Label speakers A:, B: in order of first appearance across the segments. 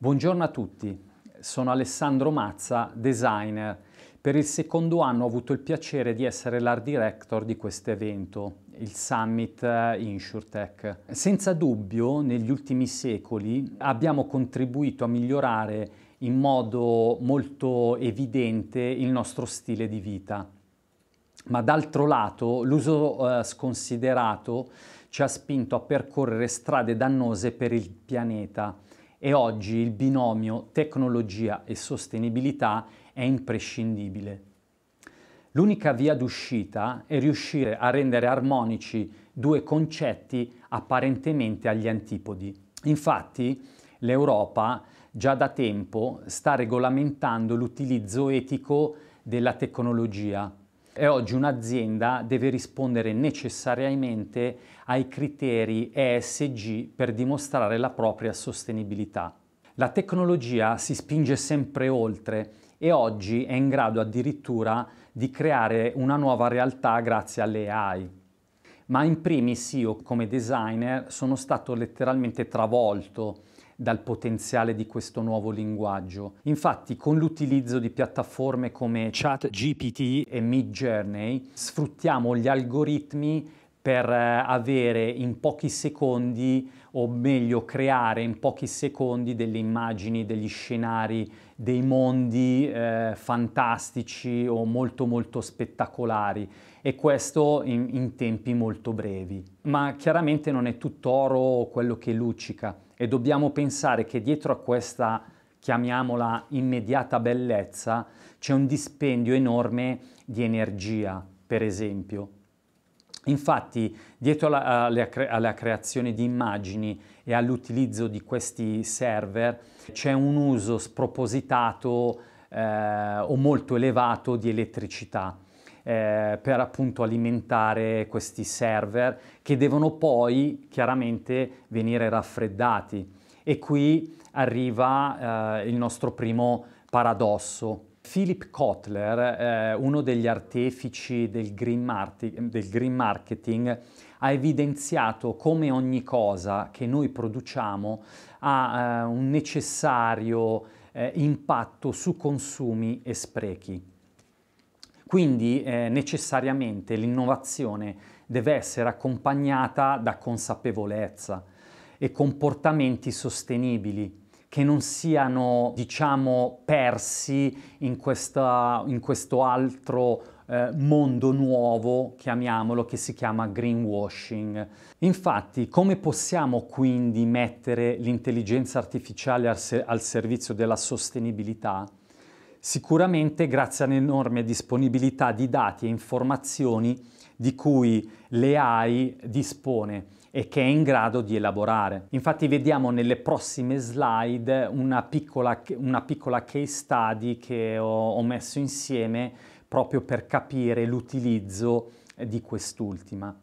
A: Buongiorno a tutti, sono Alessandro Mazza, designer. Per il secondo anno ho avuto il piacere di essere l'art director di questo evento, il Summit eh, InsurTech. Senza dubbio, negli ultimi secoli abbiamo contribuito a migliorare in modo molto evidente il nostro stile di vita. Ma d'altro lato, l'uso eh, sconsiderato ci ha spinto a percorrere strade dannose per il pianeta e oggi il binomio tecnologia e sostenibilità è imprescindibile. L'unica via d'uscita è riuscire a rendere armonici due concetti apparentemente agli antipodi. Infatti l'Europa già da tempo sta regolamentando l'utilizzo etico della tecnologia e oggi un'azienda deve rispondere necessariamente ai criteri ESG per dimostrare la propria sostenibilità. La tecnologia si spinge sempre oltre e oggi è in grado addirittura di creare una nuova realtà grazie alle AI. Ma in primis io come designer sono stato letteralmente travolto dal potenziale di questo nuovo linguaggio. Infatti con l'utilizzo di piattaforme come ChatGPT e Midjourney sfruttiamo gli algoritmi per eh, avere in pochi secondi, o meglio creare in pochi secondi delle immagini, degli scenari, dei mondi eh, fantastici o molto molto spettacolari e questo in, in tempi molto brevi. Ma chiaramente non è tutt'oro quello che luccica e dobbiamo pensare che dietro a questa chiamiamola immediata bellezza, c'è un dispendio enorme di energia, per esempio. Infatti, dietro alla, alla, creazione di immagini e all'utilizzo di questi server c'è un uso spropositato eh, o molto elevato di elettricità eh, per appunto alimentare questi server che devono poi chiaramente venire raffreddati. E qui arriva eh, il nostro primo paradosso. Philip Kotler, eh, uno degli artefici del green, del green marketing, ha evidenziato come ogni cosa che noi produciamo ha eh, un necessario eh, impatto su consumi e sprechi. Quindi eh, necessariamente l'innovazione deve essere accompagnata da consapevolezza e comportamenti sostenibili che non siano, diciamo, persi in, questa, in questo altro eh, mondo nuovo, chiamiamolo, che si chiama greenwashing. Infatti, come possiamo quindi mettere l'intelligenza artificiale al, se al servizio della sostenibilità? Sicuramente grazie all'enorme disponibilità di dati e informazioni di cui l'AI dispone e che è in grado di elaborare. Infatti vediamo nelle prossime slide una piccola, una piccola case study che ho, ho messo insieme proprio per capire l'utilizzo di quest'ultima.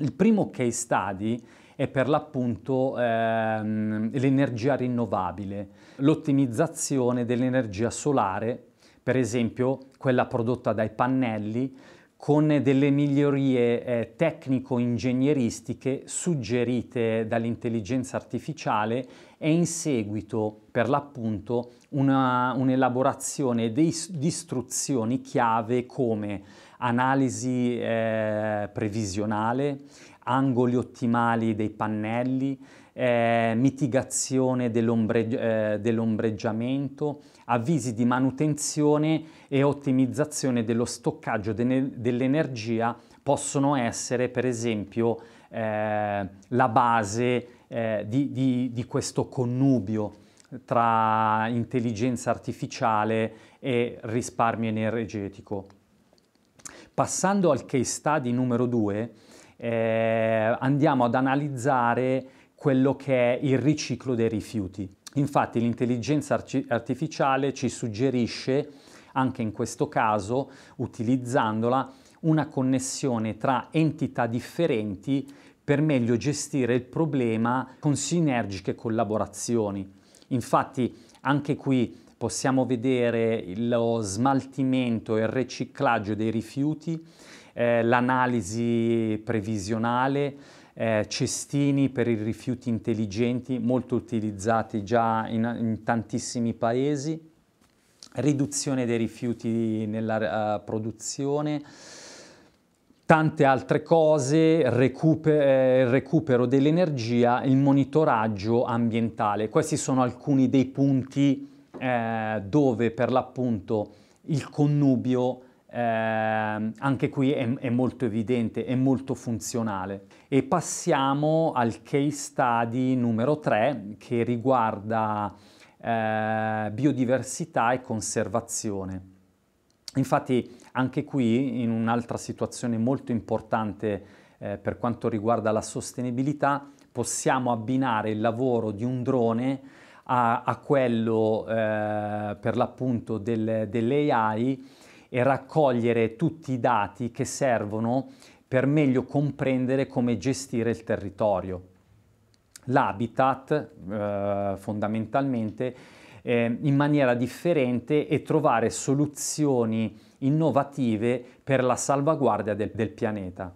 A: Il primo case study è per l'appunto ehm, l'energia rinnovabile, l'ottimizzazione dell'energia solare, per esempio quella prodotta dai pannelli, con delle migliorie eh, tecnico-ingegneristiche suggerite dall'intelligenza artificiale e in seguito, per l'appunto, un'elaborazione di, di istruzioni chiave come analisi eh, previsionale, angoli ottimali dei pannelli, eh, mitigazione dell'ombre, eh, dell'ombreggiamento, avvisi di manutenzione e ottimizzazione dello stoccaggio de- dell'energia possono essere per esempio eh, la base eh, di, di, di questo connubio tra intelligenza artificiale e risparmio energetico. Passando al case study numero 2, eh, andiamo ad analizzare quello che è il riciclo dei rifiuti. Infatti l'intelligenza artificiale ci suggerisce, anche in questo caso, utilizzandola, una connessione tra entità differenti per meglio gestire il problema con sinergiche collaborazioni. Infatti anche qui possiamo vedere lo smaltimento e il riciclaggio dei rifiuti eh, l'analisi previsionale, eh, cestini per i rifiuti intelligenti molto utilizzati già in, in tantissimi paesi, riduzione dei rifiuti nella uh, produzione, tante altre cose, recuper eh, il recupero dell'energia, il monitoraggio ambientale. Questi sono alcuni dei punti eh, dove per l'appunto il connubio eh, anche qui è, è, molto evidente, è molto funzionale. E passiamo al case study numero 3 che riguarda eh, biodiversità e conservazione. Infatti anche qui in un'altra situazione molto importante eh, per quanto riguarda la sostenibilità possiamo abbinare il lavoro di un drone a, a quello eh, per l'appunto del, dell'AI e raccogliere tutti i dati che servono per meglio comprendere come gestire il territorio. L'habitat eh, fondamentalmente eh, in maniera differente e trovare soluzioni innovative per la salvaguardia del, del pianeta.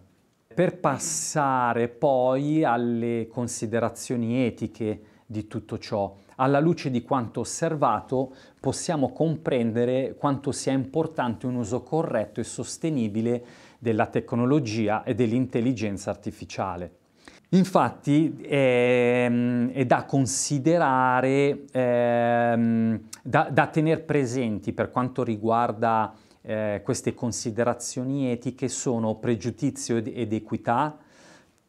A: Per passare poi alle considerazioni etiche, di tutto ciò. Alla luce di quanto osservato possiamo comprendere quanto sia importante un uso corretto e sostenibile della tecnologia e dell'intelligenza artificiale. Infatti è, ehm, è, da considerare, è, ehm, da, da tenere presenti per quanto riguarda eh, queste considerazioni etiche sono pregiudizio ed, ed equità,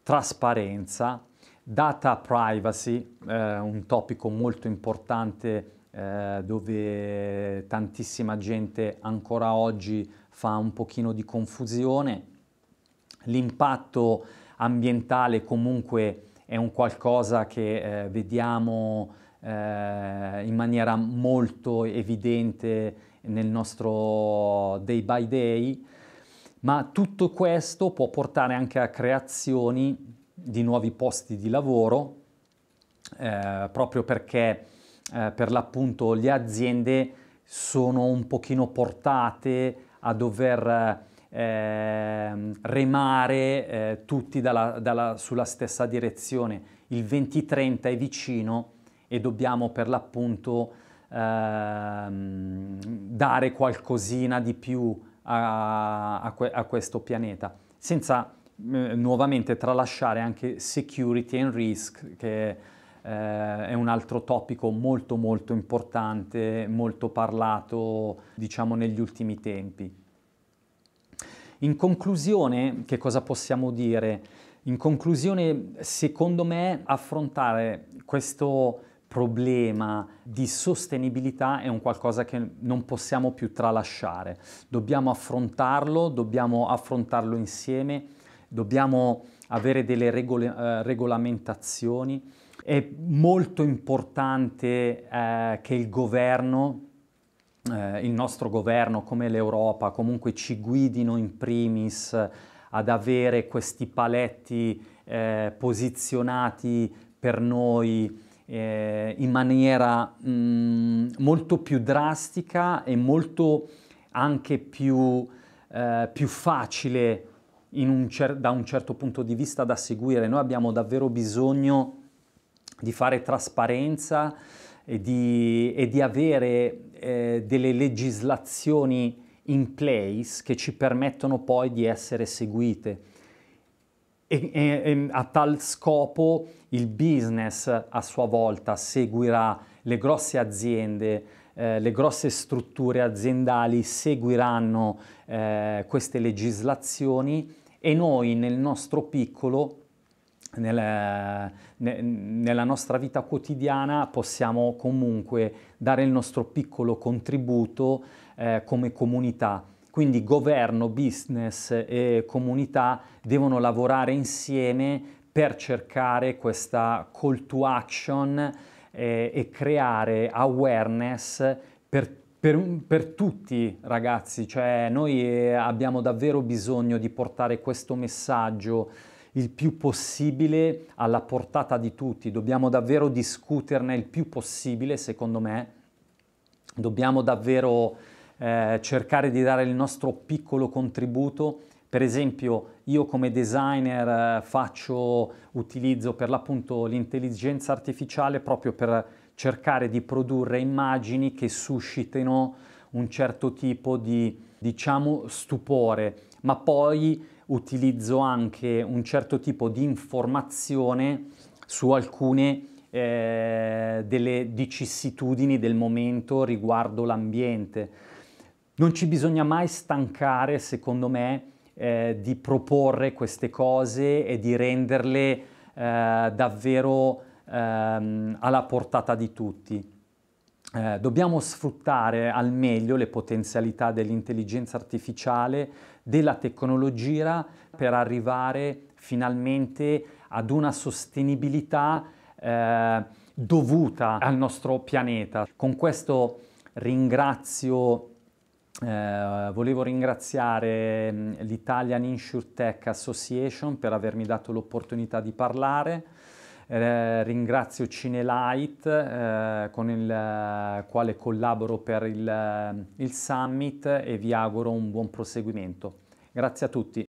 A: trasparenza, Data privacy, eh, un topico molto importante eh, dove tantissima gente ancora oggi fa un pochino di confusione. L'impatto ambientale comunque è un qualcosa che eh, vediamo eh, in maniera molto evidente nel nostro day by day, ma tutto questo può portare anche a creazioni di nuovi posti di lavoro, eh, proprio perché eh, per l'appunto le aziende sono un pochino portate a dover ehm, remare eh, tutti dalla, dalla, sulla stessa direzione. Il 2030 è vicino e dobbiamo per l'appunto ehm, dare qualcosina di più a, a, que, a questo pianeta, senza Mm, nuovamente tralasciare anche security and risk, che eh, è un altro topico molto molto importante, molto parlato diciamo negli ultimi tempi. In conclusione, che cosa possiamo dire? In conclusione, secondo me, affrontare questo problema di sostenibilità è un qualcosa che non possiamo più tralasciare. Dobbiamo affrontarlo, dobbiamo affrontarlo insieme dobbiamo avere delle regole, eh, regolamentazioni. È molto importante eh, che il governo, eh, il nostro governo come l'Europa, comunque ci guidino in primis eh, ad avere questi paletti eh, posizionati per noi eh, in maniera mh, mm, molto più drastica e molto anche più, più facile un cer- da un certo punto di vista da seguire. Noi abbiamo davvero bisogno di fare trasparenza e di, e di avere eh, delle legislazioni in place che ci permettono poi di essere seguite. E, e, e, a tal scopo il business a sua volta seguirà le grosse aziende, eh, le grosse strutture aziendali seguiranno eh, queste legislazioni e noi nel nostro piccolo nella, nella nostra vita quotidiana possiamo comunque dare il nostro piccolo contributo eh, come comunità. Quindi governo, business e comunità devono lavorare insieme per cercare questa call to action eh, e creare awareness per per, per, tutti ragazzi, cioè noi eh, abbiamo davvero bisogno di portare questo messaggio il più possibile alla portata di tutti, dobbiamo davvero discuterne il più possibile secondo me, dobbiamo davvero eh, cercare di dare il nostro piccolo contributo, per esempio io come designer eh, faccio, utilizzo per l'appunto l'intelligenza artificiale proprio per cercare di produrre immagini che suscitino un certo tipo di, diciamo, stupore, ma poi utilizzo anche un certo tipo di informazione su alcune eh, delle vicissitudini del momento riguardo l'ambiente. Non ci bisogna mai stancare, secondo me, eh, di proporre queste cose e di renderle eh, davvero ehm, alla portata di tutti. Eh, dobbiamo sfruttare al meglio le potenzialità dell'intelligenza artificiale, della tecnologia per arrivare finalmente ad una sostenibilità eh, dovuta al nostro pianeta. Con questo ringrazio eh, volevo ringraziare mm, l'Italian Insure Tech Association per avermi dato l'opportunità di parlare ringrazio Cinelight eh, con il eh, quale collaboro per il, eh, il summit e vi auguro un buon proseguimento. Grazie a tutti.